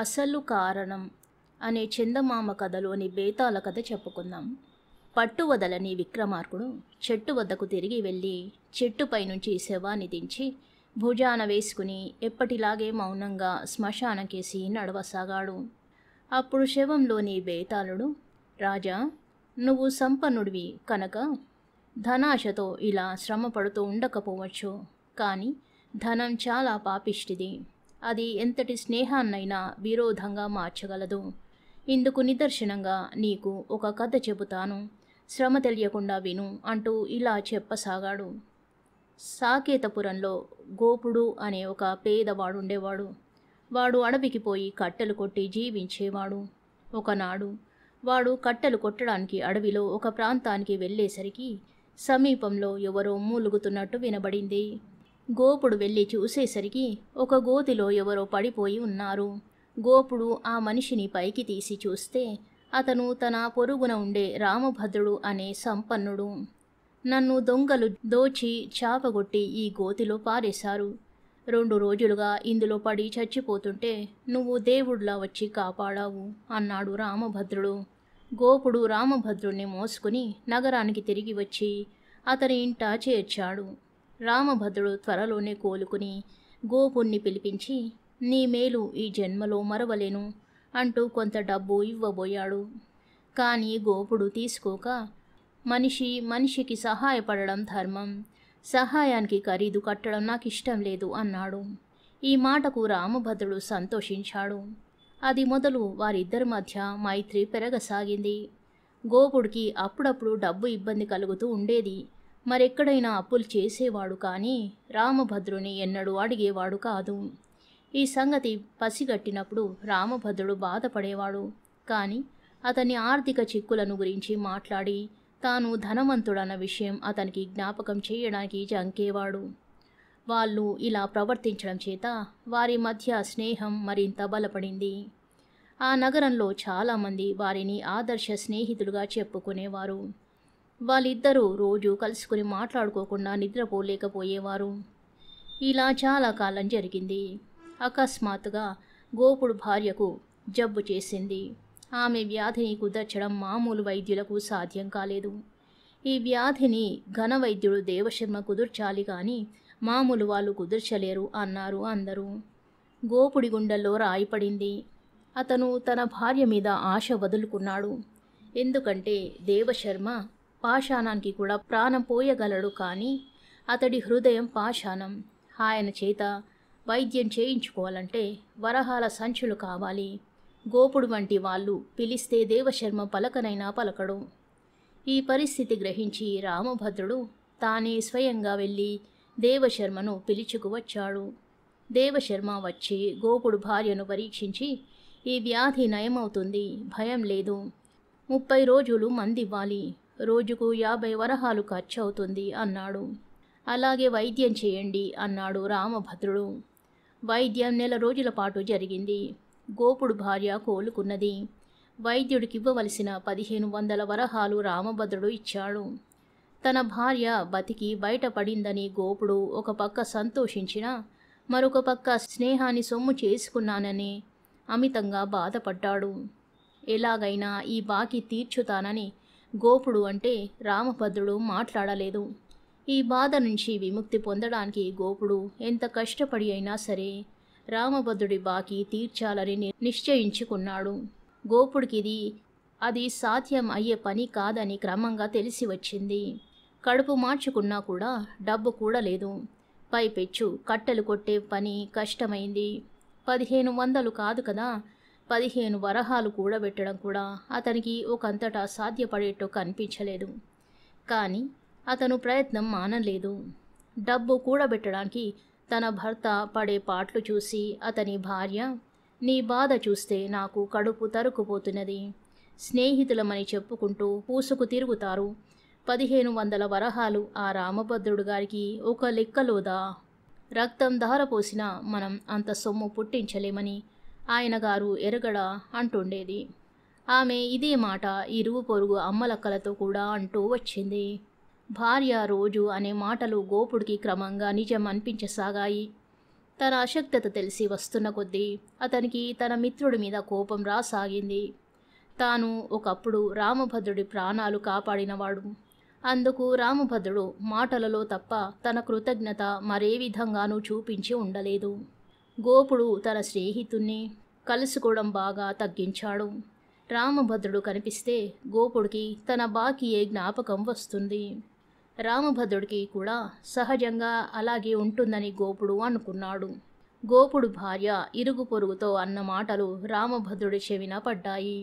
అసలు కారణం అనే చందమామ కథలోని బేతాల కథ చెప్పుకుందాం పట్టు వదలని విక్రమార్కుడు చెట్టు వద్దకు తిరిగి వెళ్ళి చెట్టుపై నుంచి శవాన్ని దించి భుజాన వేసుకుని ఎప్పటిలాగే మౌనంగా శ్మశానకేసి నడవసాగాడు అప్పుడు శవంలోని బేతాళుడు రాజా నువ్వు సంపన్నుడివి కనుక ధనాశతో ఇలా శ్రమపడుతూ ఉండకపోవచ్చు కానీ ధనం చాలా పాపిష్టిది అది ఎంతటి స్నేహాన్నైనా విరోధంగా మార్చగలదు ఇందుకు నిదర్శనంగా నీకు ఒక కథ చెబుతాను శ్రమ తెలియకుండా విను అంటూ ఇలా చెప్పసాగాడు సాకేతపురంలో గోపుడు అనే ఒక పేదవాడుండేవాడు వాడు అడవికి పోయి కట్టెలు కొట్టి జీవించేవాడు ఒకనాడు వాడు కట్టెలు కొట్టడానికి అడవిలో ఒక ప్రాంతానికి వెళ్ళేసరికి సమీపంలో ఎవరో మూలుగుతున్నట్టు వినబడింది గోపుడు వెళ్ళి చూసేసరికి ఒక గోతిలో ఎవరో పడిపోయి ఉన్నారు గోపుడు ఆ మనిషిని పైకి తీసి చూస్తే అతను తన పొరుగున ఉండే రామభద్రుడు అనే సంపన్నుడు నన్ను దొంగలు దోచి చాపగొట్టి ఈ గోతిలో పారేశారు రెండు రోజులుగా ఇందులో పడి చచ్చిపోతుంటే నువ్వు దేవుడిలా వచ్చి కాపాడావు అన్నాడు రామభద్రుడు గోపుడు రామభద్రుణ్ణి మోసుకుని నగరానికి తిరిగి వచ్చి అతని ఇంట చేర్చాడు రామభద్రుడు త్వరలోనే కోలుకుని గోపుణ్ణి పిలిపించి నీ మేలు ఈ జన్మలో మరవలేను అంటూ కొంత డబ్బు ఇవ్వబోయాడు కానీ గోపుడు తీసుకోక మనిషి మనిషికి సహాయపడడం ధర్మం సహాయానికి ఖరీదు కట్టడం నాకు ఇష్టం లేదు అన్నాడు ఈ మాటకు రామభద్రుడు సంతోషించాడు అది మొదలు వారిద్దరి మధ్య మైత్రి పెరగసాగింది గోపుడికి అప్పుడప్పుడు డబ్బు ఇబ్బంది కలుగుతూ ఉండేది మరెక్కడైనా అప్పులు చేసేవాడు కానీ రామభద్రుని ఎన్నడూ అడిగేవాడు కాదు ఈ సంగతి పసిగట్టినప్పుడు రామభద్రుడు బాధపడేవాడు కానీ అతని ఆర్థిక చిక్కులను గురించి మాట్లాడి తాను ధనవంతుడన్న విషయం అతనికి జ్ఞాపకం చేయడానికి జంకేవాడు వాళ్ళు ఇలా ప్రవర్తించడం చేత వారి మధ్య స్నేహం మరింత బలపడింది ఆ నగరంలో చాలామంది వారిని ఆదర్శ స్నేహితులుగా చెప్పుకునేవారు వాళ్ళిద్దరూ రోజు కలుసుకుని మాట్లాడుకోకుండా నిద్రపోలేకపోయేవారు ఇలా చాలా కాలం జరిగింది అకస్మాత్తుగా గోపుడు భార్యకు జబ్బు చేసింది ఆమె వ్యాధిని కుదర్చడం మామూలు వైద్యులకు సాధ్యం కాలేదు ఈ వ్యాధిని ఘన వైద్యుడు దేవశర్మ కుదుర్చాలి కానీ మామూలు వాళ్ళు కుదుర్చలేరు అన్నారు అందరూ గోపుడి గుండెల్లో రాయిపడింది అతను తన భార్య మీద ఆశ వదులుకున్నాడు ఎందుకంటే దేవశర్మ పాషాణానికి కూడా ప్రాణం పోయగలడు కానీ అతడి హృదయం పాషాణం ఆయన చేత వైద్యం చేయించుకోవాలంటే వరహాల సంచులు కావాలి గోపుడు వంటి వాళ్ళు పిలిస్తే దేవశర్మ పలకనైనా పలకడు ఈ పరిస్థితి గ్రహించి రామభద్రుడు తానే స్వయంగా వెళ్ళి దేవశర్మను పిలుచుకు వచ్చాడు దేవశర్మ వచ్చి గోపుడు భార్యను పరీక్షించి ఈ వ్యాధి నయమవుతుంది భయం లేదు ముప్పై రోజులు మందివ్వాలి రోజుకు యాభై వరహాలు ఖర్చు అవుతుంది అన్నాడు అలాగే వైద్యం చేయండి అన్నాడు రామభద్రుడు వైద్యం నెల రోజుల పాటు జరిగింది గోపుడు భార్య కోలుకున్నది వైద్యుడికి ఇవ్వవలసిన పదిహేను వందల వరహాలు రామభద్రుడు ఇచ్చాడు తన భార్య బతికి బయటపడిందని గోపుడు ఒక పక్క సంతోషించిన మరొక పక్క స్నేహాన్ని సొమ్ము చేసుకున్నానని అమితంగా బాధపడ్డాడు ఎలాగైనా ఈ బాకీ తీర్చుతానని గోపుడు అంటే రామభద్రుడు మాట్లాడలేదు ఈ బాధ నుంచి విముక్తి పొందడానికి గోపుడు ఎంత కష్టపడి అయినా సరే రామభద్రుడి బాకి తీర్చాలని నిశ్చయించుకున్నాడు గోపుడికిది అది సాధ్యం అయ్యే పని కాదని క్రమంగా తెలిసి వచ్చింది కడుపు మార్చుకున్నా కూడా డబ్బు కూడా లేదు పైపెచ్చు కట్టెలు కొట్టే పని కష్టమైంది పదిహేను వందలు కాదు కదా పదిహేను వరహాలు కూడబెట్టడం కూడా అతనికి ఒకంతటా సాధ్యపడేట్టు కనిపించలేదు కానీ అతను ప్రయత్నం మానలేదు డబ్బు కూడబెట్టడానికి తన భర్త పడే పాటలు చూసి అతని భార్య నీ బాధ చూస్తే నాకు కడుపు తరుక్కుపోతున్నది స్నేహితులమని చెప్పుకుంటూ పూసుకు తిరుగుతారు పదిహేను వందల వరహాలు ఆ రామభద్రుడు గారికి ఒక లెక్కలోదా రక్తం ధారపోసినా మనం అంత సొమ్ము పుట్టించలేమని ఆయనగారు ఎరగడ అంటుండేది ఆమె ఇదే మాట ఇరుగు పొరుగు అమ్మలక్కలతో కూడా అంటూ వచ్చింది భార్య రోజు అనే మాటలు గోపుడికి క్రమంగా నిజం అనిపించసాగాయి తన అశక్తత తెలిసి వస్తున్న కొద్దీ అతనికి తన మిత్రుడి మీద కోపం రాసాగింది తాను ఒకప్పుడు రామభద్రుడి ప్రాణాలు కాపాడినవాడు అందుకు రామభద్రుడు మాటలలో తప్ప తన కృతజ్ఞత మరే విధంగానూ చూపించి ఉండలేదు గోపుడు తన స్నేహితుణ్ణి కలుసుకోవడం బాగా తగ్గించాడు రామభద్రుడు కనిపిస్తే గోపుడికి తన బాకీయే జ్ఞాపకం వస్తుంది రామభద్రుడికి కూడా సహజంగా అలాగే ఉంటుందని గోపుడు అనుకున్నాడు గోపుడు భార్య ఇరుగు పొరుగుతో అన్న మాటలు రామభద్రుడి చెవిన పడ్డాయి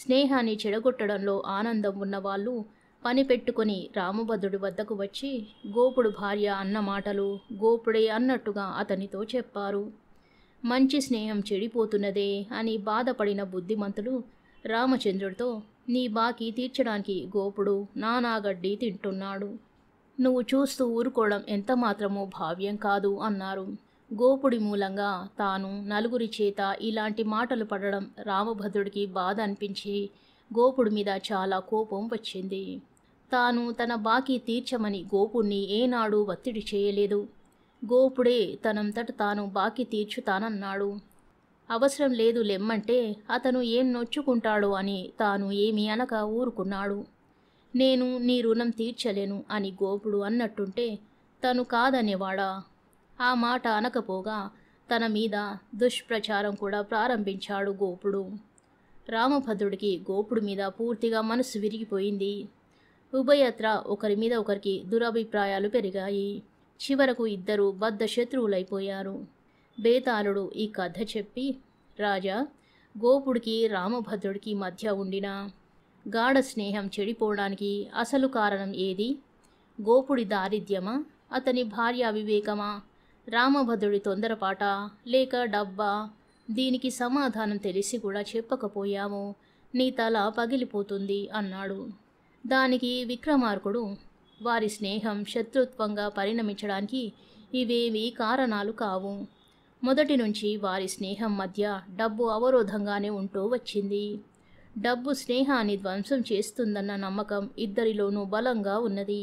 స్నేహాన్ని చెడగొట్టడంలో ఆనందం ఉన్నవాళ్ళు పని పెట్టుకుని రామభద్రుడి వద్దకు వచ్చి గోపుడు భార్య అన్న మాటలు గోపుడే అన్నట్టుగా అతనితో చెప్పారు మంచి స్నేహం చెడిపోతున్నదే అని బాధపడిన బుద్ధిమంతుడు రామచంద్రుడితో నీ బాకి తీర్చడానికి గోపుడు నానాగడ్డి తింటున్నాడు నువ్వు చూస్తూ ఊరుకోవడం ఎంత మాత్రమో భావ్యం కాదు అన్నారు గోపుడి మూలంగా తాను నలుగురి చేత ఇలాంటి మాటలు పడడం రామభద్రుడికి బాధ అనిపించి గోపుడు మీద చాలా కోపం వచ్చింది తాను తన బాకీ తీర్చమని గోపుణ్ణి ఏనాడు ఒత్తిడి చేయలేదు గోపుడే తనంతట తాను బాకీ తీర్చుతానన్నాడు అవసరం లేదు లెమ్మంటే అతను ఏం నొచ్చుకుంటాడో అని తాను ఏమీ అనక ఊరుకున్నాడు నేను నీ రుణం తీర్చలేను అని గోపుడు అన్నట్టుంటే తను కాదనేవాడా ఆ మాట అనకపోగా తన మీద దుష్ప్రచారం కూడా ప్రారంభించాడు గోపుడు రామభద్రుడికి గోపుడు మీద పూర్తిగా మనసు విరిగిపోయింది ఉభయత్ర ఒకరి మీద ఒకరికి దురభిప్రాయాలు పెరిగాయి చివరకు ఇద్దరు బద్ధ శత్రువులైపోయారు బేతాళుడు ఈ కథ చెప్పి రాజా గోపుడికి రామభద్రుడికి మధ్య ఉండిన గాఢ స్నేహం చెడిపోవడానికి అసలు కారణం ఏది గోపుడి దారిద్ర్యమా అతని భార్య వివేకమా రామభద్రుడి తొందరపాట లేక డబ్బా దీనికి సమాధానం తెలిసి కూడా చెప్పకపోయాము నీ తల పగిలిపోతుంది అన్నాడు దానికి విక్రమార్కుడు వారి స్నేహం శత్రుత్వంగా పరిణమించడానికి ఇవేవి కారణాలు కావు మొదటి నుంచి వారి స్నేహం మధ్య డబ్బు అవరోధంగానే ఉంటూ వచ్చింది డబ్బు స్నేహాన్ని ధ్వంసం చేస్తుందన్న నమ్మకం ఇద్దరిలోనూ బలంగా ఉన్నది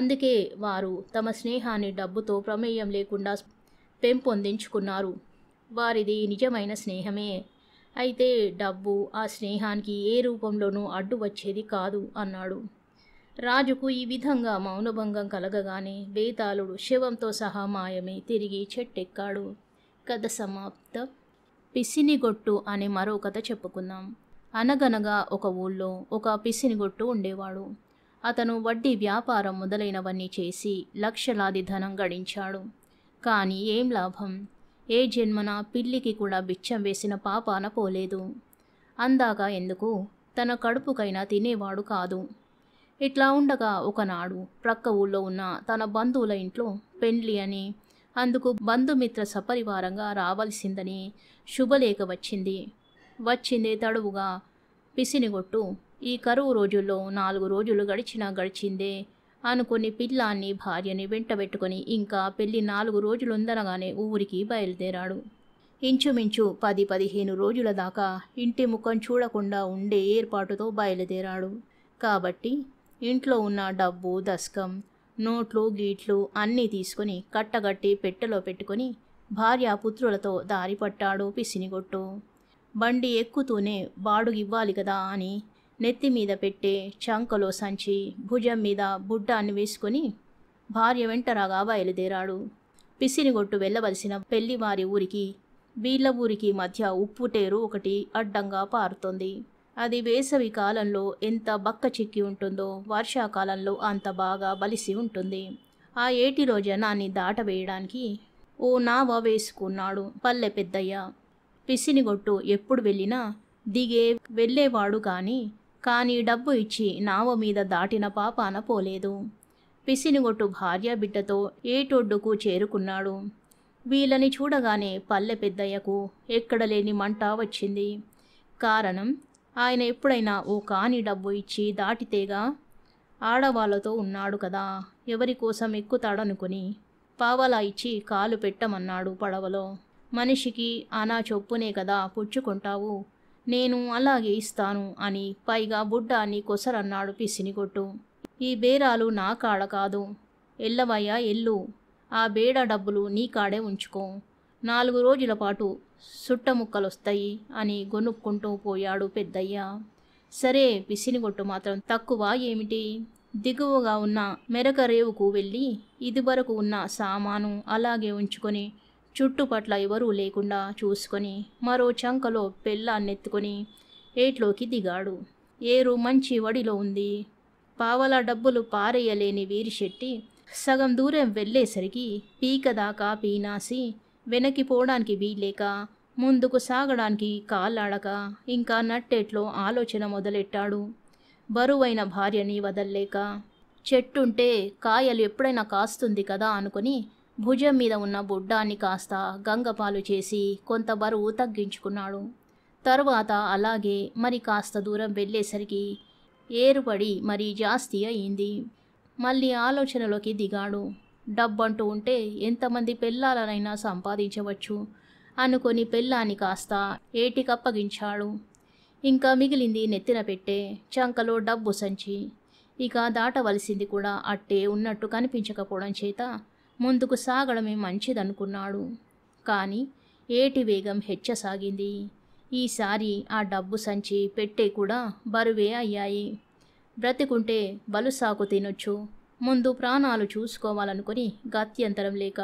అందుకే వారు తమ స్నేహాన్ని డబ్బుతో ప్రమేయం లేకుండా పెంపొందించుకున్నారు వారిది నిజమైన స్నేహమే అయితే డబ్బు ఆ స్నేహానికి ఏ రూపంలోనూ అడ్డు వచ్చేది కాదు అన్నాడు రాజుకు ఈ విధంగా మౌనభంగం కలగగానే బేతాళుడు శవంతో సహా మాయమై తిరిగి చెట్టెక్కాడు కథ సమాప్త పిసినిగొట్టు అనే మరో కథ చెప్పుకుందాం అనగనగా ఒక ఊళ్ళో ఒక పిసినిగొట్టు ఉండేవాడు అతను వడ్డీ వ్యాపారం మొదలైనవన్నీ చేసి లక్షలాది ధనం గడించాడు కానీ ఏం లాభం ఏ జన్మన పిల్లికి కూడా బిచ్చం వేసిన పాపాన పోలేదు అందాక ఎందుకు తన కడుపుకైనా తినేవాడు కాదు ఇట్లా ఉండగా ఒకనాడు ప్రక్క ఊళ్ళో ఉన్న తన బంధువుల ఇంట్లో పెండ్లి అని అందుకు బంధుమిత్ర సపరివారంగా రావాల్సిందని శుభలేఖ వచ్చింది వచ్చిందే తడువుగా పిసినిగొట్టు ఈ కరువు రోజుల్లో నాలుగు రోజులు గడిచినా గడిచిందే అనుకుని పిల్లాన్ని భార్యని వెంటబెట్టుకుని ఇంకా పెళ్లి నాలుగు రోజులుందనగానే ఊరికి బయలుదేరాడు ఇంచుమించు పది పదిహేను రోజుల దాకా ఇంటి ముఖం చూడకుండా ఉండే ఏర్పాటుతో బయలుదేరాడు కాబట్టి ఇంట్లో ఉన్న డబ్బు దస్కం నోట్లు గీట్లు అన్నీ తీసుకుని కట్టగట్టి పెట్టెలో పెట్టుకుని భార్య పుత్రులతో దారి పట్టాడు పిసినిగొట్టు బండి ఎక్కుతూనే బాడుగివ్వాలి కదా అని నెత్తి మీద పెట్టే చంకలో సంచి భుజం మీద బుడ్డాన్ని వేసుకొని భార్య వెంట రాగా బయలుదేరాడు పిసినిగొట్టు వెళ్ళవలసిన పెళ్లివారి ఊరికి వీళ్ళ ఊరికి మధ్య ఉప్పుటేరు ఒకటి అడ్డంగా పారుతుంది అది వేసవి కాలంలో ఎంత బక్క చిక్కి ఉంటుందో వర్షాకాలంలో అంత బాగా బలిసి ఉంటుంది ఆ ఏటి నాన్ని దాటవేయడానికి ఓ నావ వేసుకున్నాడు పల్లె పెద్దయ్య పిసినిగొట్టు ఎప్పుడు వెళ్ళినా దిగే వెళ్ళేవాడు కానీ కానీ డబ్బు ఇచ్చి నావ మీద దాటిన పాపాన పోలేదు పిసినిగొట్టు భార్య బిడ్డతో ఏటొడ్డుకు చేరుకున్నాడు వీళ్ళని చూడగానే పల్లె పెద్దయ్యకు ఎక్కడలేని మంట వచ్చింది కారణం ఆయన ఎప్పుడైనా ఓ కాని డబ్బు ఇచ్చి దాటితేగా ఆడవాళ్ళతో ఉన్నాడు కదా ఎవరి కోసం ఎక్కుతాడనుకుని పావలా ఇచ్చి కాలు పెట్టమన్నాడు పడవలో మనిషికి అనా చొప్పునే కదా పుచ్చుకుంటావు నేను అలాగే ఇస్తాను అని పైగా బుడ్డ నీ కొసరన్నాడు పిసినిగొట్టు ఈ బేరాలు నా కాడ కాదు ఎల్లవయ్య ఎల్లు ఆ బేడ డబ్బులు నీ కాడే ఉంచుకో నాలుగు రోజుల పాటు సుట్టముక్కలొస్తాయి అని గొనుక్కుంటూ పోయాడు పెద్దయ్య సరే పిసినిగొట్టు మాత్రం తక్కువ ఏమిటి దిగువగా ఉన్న మెరక రేవుకు వెళ్ళి ఇదివరకు ఉన్న సామాను అలాగే ఉంచుకొని చుట్టుపట్ల ఎవరూ లేకుండా చూసుకొని మరో చంకలో పెళ్ళాన్నెత్తుకొని ఏట్లోకి దిగాడు ఏరు మంచి వడిలో ఉంది పావల డబ్బులు పారేయలేని వీరిశెట్టి సగం దూరం వెళ్ళేసరికి పీకదాకా పీనాసి వెనక్కి పోవడానికి వీల్లేక ముందుకు సాగడానికి కాళ్ళాడక ఇంకా నట్టేట్లో ఆలోచన మొదలెట్టాడు బరువైన భార్యని వదల్లేక చెట్టుంటే కాయలు ఎప్పుడైనా కాస్తుంది కదా అనుకుని భుజం మీద ఉన్న బుడ్డాన్ని కాస్త గంగపాలు చేసి కొంత బరువు తగ్గించుకున్నాడు తరువాత అలాగే మరి కాస్త దూరం వెళ్ళేసరికి ఏరుపడి మరీ జాస్తి అయింది మళ్ళీ ఆలోచనలోకి దిగాడు డబ్బంటూ ఉంటే ఎంతమంది పెళ్ళాలనైనా సంపాదించవచ్చు అనుకొని పెళ్ళాన్ని కాస్త ఏటికప్పగించాడు ఇంకా మిగిలింది నెత్తిన పెట్టే చంకలో డబ్బు సంచి ఇక దాటవలసింది కూడా అట్టే ఉన్నట్టు కనిపించకపోవడం చేత ముందుకు సాగడమే మంచిదనుకున్నాడు కానీ ఏటి వేగం హెచ్చసాగింది ఈసారి ఆ డబ్బు సంచి పెట్టే కూడా బరువే అయ్యాయి బ్రతికుంటే బలుసాకు తినొచ్చు ముందు ప్రాణాలు చూసుకోవాలనుకుని గత్యంతరం లేక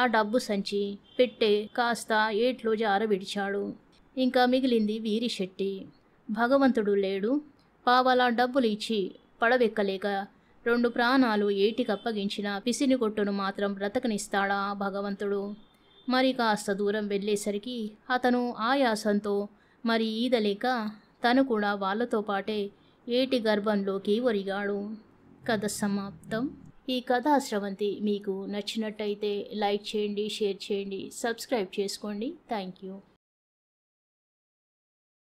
ఆ డబ్బు సంచి పెట్టే కాస్త ఏట్లో జారవిడిచాడు ఇంకా మిగిలింది వీరి భగవంతుడు లేడు పావలా డబ్బులు ఇచ్చి పడవెక్కలేక రెండు ప్రాణాలు ఏటికప్పగించిన పిసిని కొట్టును మాత్రం బ్రతకనిస్తాడా భగవంతుడు మరి కాస్త దూరం వెళ్ళేసరికి అతను ఆయాసంతో మరి ఈదలేక తను కూడా వాళ్ళతో పాటే ఏటి గర్భంలోకి ఒరిగాడు కథ సమాప్తం ఈ కథా స్రవంతి మీకు నచ్చినట్టయితే లైక్ చేయండి షేర్ చేయండి సబ్స్క్రైబ్ చేసుకోండి థ్యాంక్ యూ